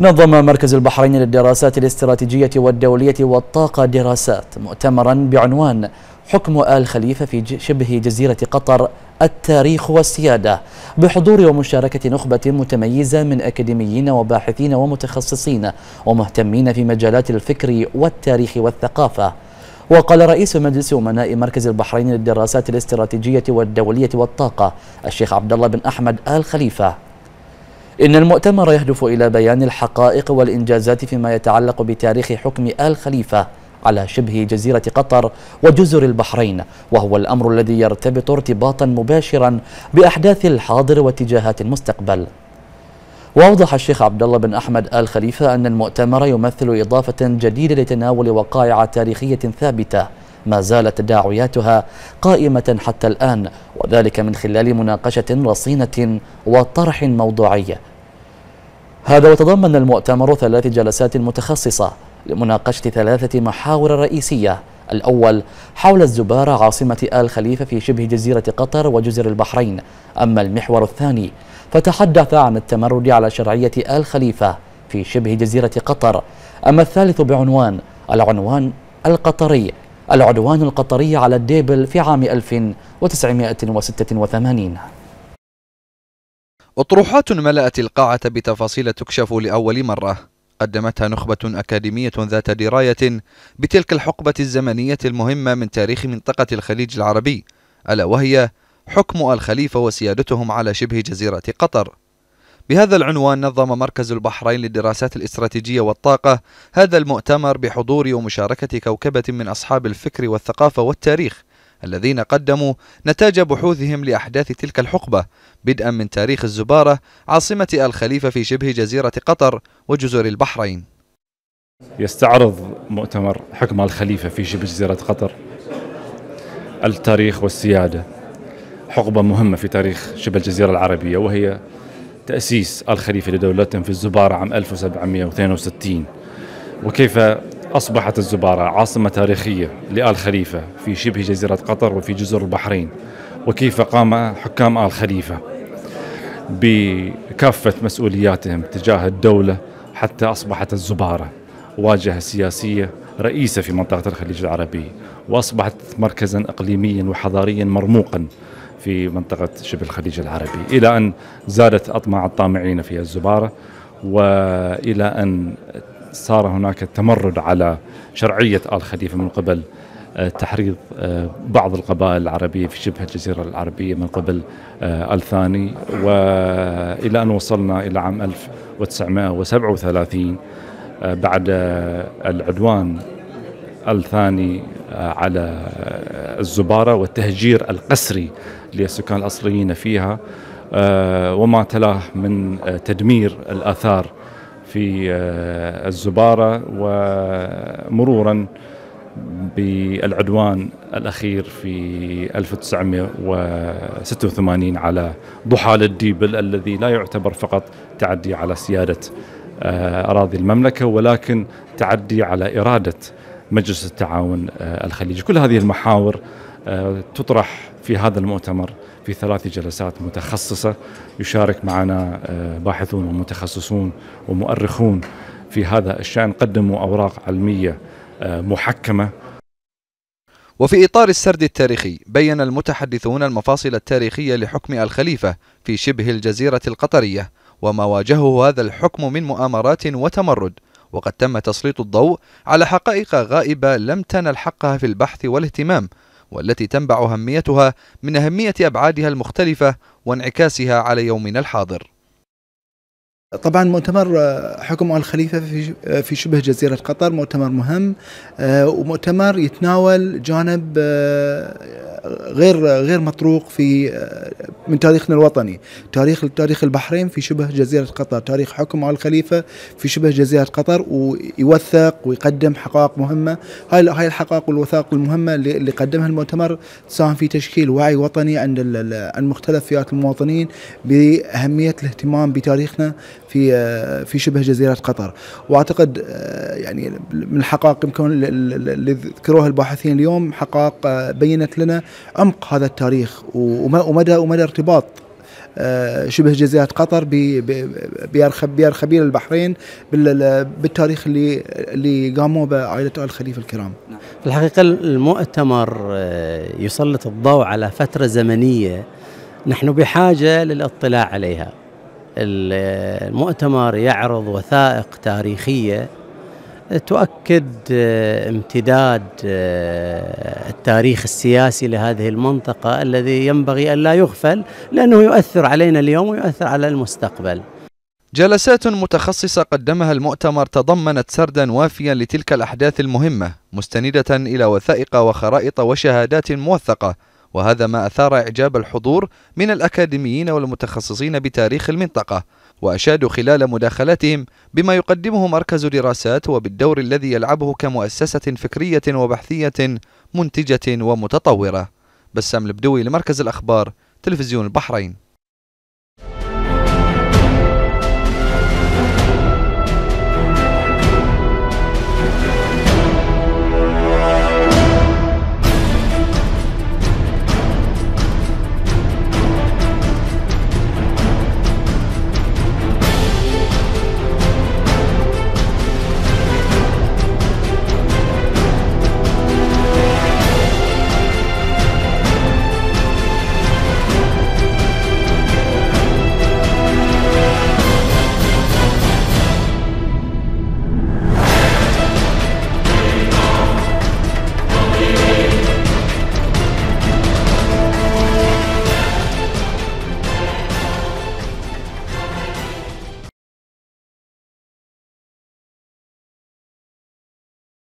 نظم مركز البحرين للدراسات الاستراتيجية والدولية والطاقة دراسات مؤتمرا بعنوان حكم آل خليفة في شبه جزيرة قطر التاريخ والسيادة بحضور ومشاركة نخبة متميزة من أكاديميين وباحثين ومتخصصين ومهتمين في مجالات الفكر والتاريخ والثقافة وقال رئيس مجلس أمناء مركز البحرين للدراسات الاستراتيجية والدولية والطاقة الشيخ عبد الله بن أحمد آل خليفة إن المؤتمر يهدف إلى بيان الحقائق والإنجازات فيما يتعلق بتاريخ حكم آل خليفة على شبه جزيرة قطر وجزر البحرين وهو الأمر الذي يرتبط ارتباطا مباشرا بأحداث الحاضر واتجاهات المستقبل وأوضح الشيخ عبد الله بن أحمد آل خليفة أن المؤتمر يمثل إضافة جديدة لتناول وقائع تاريخية ثابتة ما زالت داعياتها قائمة حتى الآن وذلك من خلال مناقشة رصينة وطرح موضوعي هذا وتضمن المؤتمر ثلاث جلسات متخصصة لمناقشة ثلاثة محاور رئيسية الأول حول الزبارة عاصمة آل خليفة في شبه جزيرة قطر وجزر البحرين أما المحور الثاني فتحدث عن التمرد على شرعية آل خليفة في شبه جزيرة قطر أما الثالث بعنوان العنوان القطري العدوان القطري على الديبل في عام 1986 أطروحات ملأت القاعة بتفاصيل تكشف لأول مرة قدمتها نخبة أكاديمية ذات دراية بتلك الحقبة الزمنية المهمة من تاريخ منطقة الخليج العربي ألا وهي حكم الخليفة وسيادتهم على شبه جزيرة قطر بهذا العنوان نظم مركز البحرين للدراسات الاستراتيجية والطاقة هذا المؤتمر بحضور ومشاركة كوكبة من أصحاب الفكر والثقافة والتاريخ الذين قدموا نتاج بحوثهم لأحداث تلك الحقبة بدءا من تاريخ الزبارة عاصمة الخليفة في شبه جزيرة قطر وجزر البحرين يستعرض مؤتمر حكم الخليفة في شبه جزيرة قطر التاريخ والسيادة حقبة مهمة في تاريخ شبه الجزيرة العربية وهي تأسيس الخليفة لدولتهم في الزبارة عام 1762 وكيف أصبحت الزبارة عاصمة تاريخية لآل خليفة في شبه جزيرة قطر وفي جزر البحرين وكيف قام حكام آل خليفة بكافة مسؤولياتهم تجاه الدولة حتى أصبحت الزبارة واجهة سياسية رئيسة في منطقة الخليج العربي وأصبحت مركزا إقليميا وحضاريا مرموقا في منطقة شبه الخليج العربي إلى أن زادت أطماع الطامعين في الزبارة وإلى أن صار هناك تمرد على شرعية آل خليفة من قبل آه، تحريض آه، بعض القبائل العربية في شبه الجزيرة العربية من قبل آه، آل ثاني وإلى أن وصلنا إلى عام 1937 بعد العدوان الثاني على الزبارة والتهجير القسري للسكان الأصليين فيها آه، وما تلاه من آه، تدمير الآثار في آه، الزبارة ومرورا بالعدوان الأخير في 1986 على ضحال الديبل الذي لا يعتبر فقط تعدي على سيادة أراضي المملكة ولكن تعدي على إرادة مجلس التعاون آه، الخليجي كل هذه المحاور آه، تطرح في هذا المؤتمر في ثلاث جلسات متخصصة يشارك معنا آه، باحثون ومتخصصون ومؤرخون في هذا الشأن قدموا أوراق علمية محكمة وفي إطار السرد التاريخي بين المتحدثون المفاصل التاريخية لحكم الخليفة في شبه الجزيرة القطرية وما واجهه هذا الحكم من مؤامرات وتمرد وقد تم تسليط الضوء على حقائق غائبة لم تنل حقها في البحث والاهتمام والتي تنبع أهميتها من أهمية أبعادها المختلفة وانعكاسها على يومنا الحاضر طبعا مؤتمر آه، حكم آل خليفة آه، في شبه جزيرة قطر مؤتمر مهم آه، ومؤتمر يتناول جانب غير غير مطروق في من تاريخنا الوطني، تاريخ تاريخ البحرين في شبه جزيرة قطر، تاريخ حكم آل خليفة في شبه جزيرة قطر ويوثق ويقدم حقائق مهمة، هاي هاي الحقائق والوثائق المهمة اللي قدمها المؤتمر تساهم في تشكيل وعي وطني عند عند مختلف فئات المواطنين بأهمية الاهتمام بتاريخنا في آه، في شبه جزيره قطر واعتقد آه، يعني من الحقائق يمكن اللي ذكروها الباحثين اليوم حقائق آه، بينت لنا عمق هذا التاريخ ومدى ومدى ارتباط شبه جزيرة قطر بأرخبيل البحرين بالتاريخ اللي اللي قاموا بعائلة آل خليفة الكرام نعم. في الحقيقة المؤتمر يسلط الضوء على فترة زمنية نحن بحاجة للاطلاع عليها المؤتمر يعرض وثائق تاريخية تؤكد آه، امتداد آه، التاريخ السياسي لهذه المنطقة الذي ينبغي أن لا يغفل لأنه يؤثر علينا اليوم ويؤثر على المستقبل جلسات متخصصة قدمها المؤتمر تضمنت سردا وافيا لتلك الأحداث المهمة مستندة إلى وثائق وخرائط وشهادات موثقة وهذا ما أثار إعجاب الحضور من الأكاديميين والمتخصصين بتاريخ المنطقة وأشادوا خلال مداخلتهم بما يقدمه مركز دراسات وبالدور الذي يلعبه كمؤسسة فكرية وبحثية منتجة ومتطورة بسام البدوي لمركز الأخبار تلفزيون البحرين